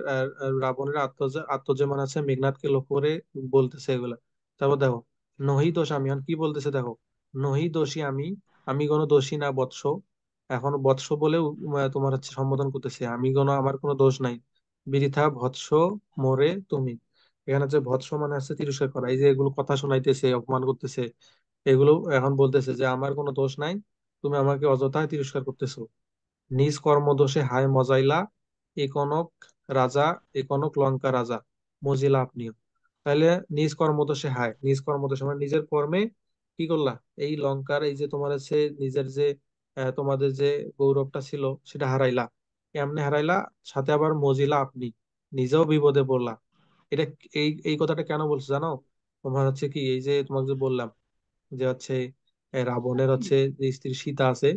Speaker 1: রাবণের আত্মজে আত্মজে মানে আছে মেঘনাথকে লক্ষ্য করে বলতেছে এগুলা তারপর দেখো নহি দোষ আমি এখন কি বলতেছে দেখো নহি দোষী আমি আমি কোনো দোষী না বৎস এখন বৎস বলে তোমার হচ্ছে সম্বোধন করতেছে আমি কোনো আমার কোনো দোষ নাই বৃথা ভৎস মোরে তুমি এখানে হচ্ছে ভৎস মানে আছে তিরস্কার করা এই যে এগুলো কথা শোনাইতেছে অপমান করতেছে এগুলো এখন বলতেছে যে আমার কোনো দোষ নাই তুমি আমাকে অযথায় তিরস্কার করতেছ নিজ কর্মদোষে হায় মজাইলা একনক রাজা একনক লঙ্কা রাজা মজিলা আপনিও তাহলে নিজ কর্মদোষে হায় নিজ কর্মদোষে মানে নিজের কর্মে কি করলা এই লঙ্কার এই যে তোমার সে নিজের যে তোমাদের যে গৌরবটা ছিল সেটা হারাইলা এমনি হারাইলা সাথে আবার মজিলা আপনি নিজেও বিপদে পড়লা এটা এই এই কথাটা কেন বলছো জানো তোমার হচ্ছে কি এই যে তোমাকে যে বললাম যে হচ্ছে রাবণের হচ্ছে যে স্ত্রী সীতা আছে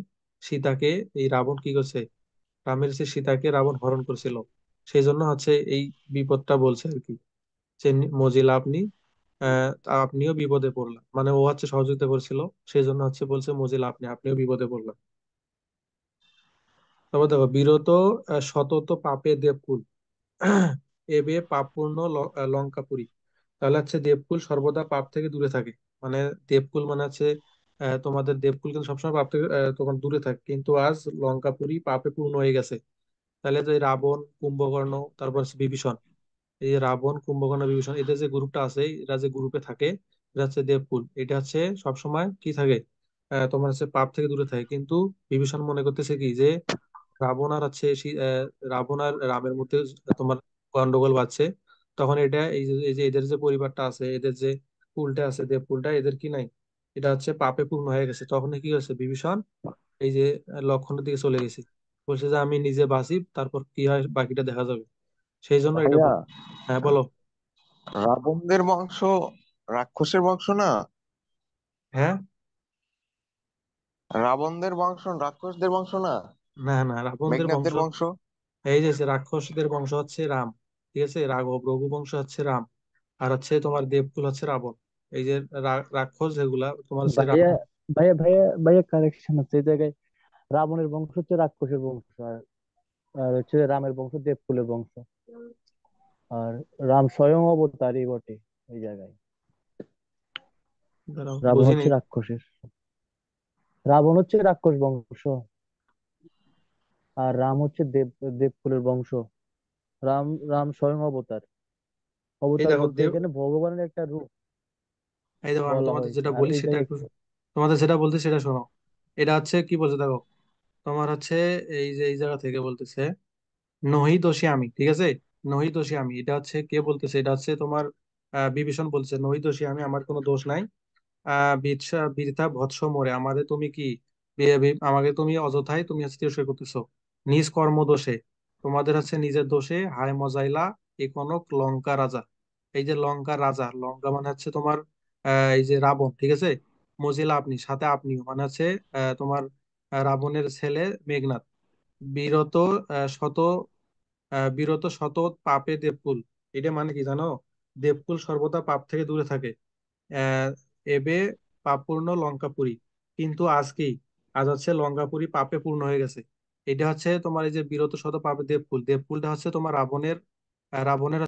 Speaker 1: সীতাকে এই রাবণ কি করছে রামের সে সীতাকে রাবণ হরণ করেছিল সেই জন্য হচ্ছে এই বিপদটা বলছে আর কি যে মজিলা আপনি আপনিও বিপদে পড়লাম মানে ও হচ্ছে সহযোগিতা করেছিল সেই জন্য হচ্ছে বলছে মজিলা আপনি আপনিও বিপদে পড়লাম তারপর দেখো বিরত শতত পাপে দেবকুল এবে পাপপূর্ণ লঙ্কাপুরী তাহলে হচ্ছে দেবকুল সর্বদা পাপ থেকে দূরে থাকে মানে দেবকুল মানে হচ্ছে তোমাদের দেবকুল কিন্তু সবসময় থেকে তখন দূরে থাকে কিন্তু আজ লঙ্কাপুরী পাপে পূর্ণ হয়ে গেছে তাহলে যে রাবণ কুম্ভকর্ণ তারপর বিভীষণ এই যে রাবণ কুম্ভকর্ণ বিভীষণ এদের যে গ্রুপটা আছে এরা যে গ্রুপে থাকে এটা হচ্ছে দেবকুল এটা হচ্ছে সবসময় কি থাকে তোমার হচ্ছে পাপ থেকে দূরে থাকে কিন্তু বিভীষণ মনে করতেছে কি যে রাবণ আর হচ্ছে রাবণ আর রামের মধ্যে তোমার গন্ডগোল বাড়ছে তখন এটা এই যে এদের যে পরিবারটা আছে এদের যে কুলটা আছে দেবকুলটা এদের কি নাই এটা হচ্ছে পাপে পূর্ণ হয়ে গেছে তখন কি হয়েছে বিভীষণ এই যে লক্ষণের দিকে চলে গেছে বলছে যে আমি নিজে বাঁচি তারপর কি হয় বাকিটা দেখা যাবে সেই জন্য এটা হ্যাঁ বলো রাবণদের বংশ রাক্ষসের বংশ না হ্যাঁ রাবণদের বংশ রাক্ষসদের বংশ না না না রাবণদের বংশ বংশ এই যে রাক্ষসদের বংশ হচ্ছে রাম ঠিক আছে রাঘব রঘু বংশ হচ্ছে রাম আর হচ্ছে তোমার দেবকুল হচ্ছে রাবণ এই যে রাক্ষস যেগুলা তোমার সে ভাইয়া ভাইয়া ভাইয়া ভাইয়া কারেকশন আছে এই জায়গায় রাবণের বংশ হচ্ছে রাক্ষসের বংশ আর আর হচ্ছে রামের বংশ দেবকুলের বংশ আর রাম স্বয়ং অবতারই বটে এই জায়গায় রাবণ হচ্ছে রাক্ষসের রাবণ হচ্ছে রাক্ষস বংশ আর রাম হচ্ছে দেব দেবকুলের বংশ রাম রাম স্বয়ং অবতার অবতার বলতে এখানে ভগবানের একটা রূপ
Speaker 2: এই দেখো আমি তোমাদের যেটা বলি সেটা একটু
Speaker 1: তোমাদের যেটা বলতে সেটা শোনো এটা হচ্ছে কি বলছে দেখো তোমার হচ্ছে এই যে এই জায়গা থেকে বলতেছে নহি দোষী আমি ঠিক আছে নহি দোষী আমি এটা হচ্ছে কে বলতেছে এটা হচ্ছে তোমার আহ, বিভীষণ বলছে নহি দোষী আমি আমার কোনো দোষ নাই আহ বৃথা বৃথা ভৎস মোরে আমাদের তুমি কি আমাকে তুমি অযথাই তুমি তিরস্কার করতেছো নিজ কর্ম দোষে তোমাদের হচ্ছে নিজের দোষে হায় মজাইলা এ কনক লঙ্কা রাজা এই যে লঙ্কা রাজা লঙ্কা মানে হচ্ছে তোমার এই যে রাবণ ঠিক আছে মজিলা আপনি সাথে আপনিও মানে আছে তোমার রাবণের ছেলে মেঘনাথ বিরত শত বিরত শত পাপে দেবকুল এটা মানে কি জানো দেবকুল সর্বদা পাপ থেকে দূরে থাকে এবে পাপপূর্ণ লঙ্কাপুরী কিন্তু আজ কি আজ হচ্ছে লঙ্কাপুরী পাপে পূর্ণ হয়ে গেছে এটা হচ্ছে তোমার এই যে বিরত শত পাপে দেবকুল দেবকুলটা হচ্ছে তোমার রাবণের রাবণের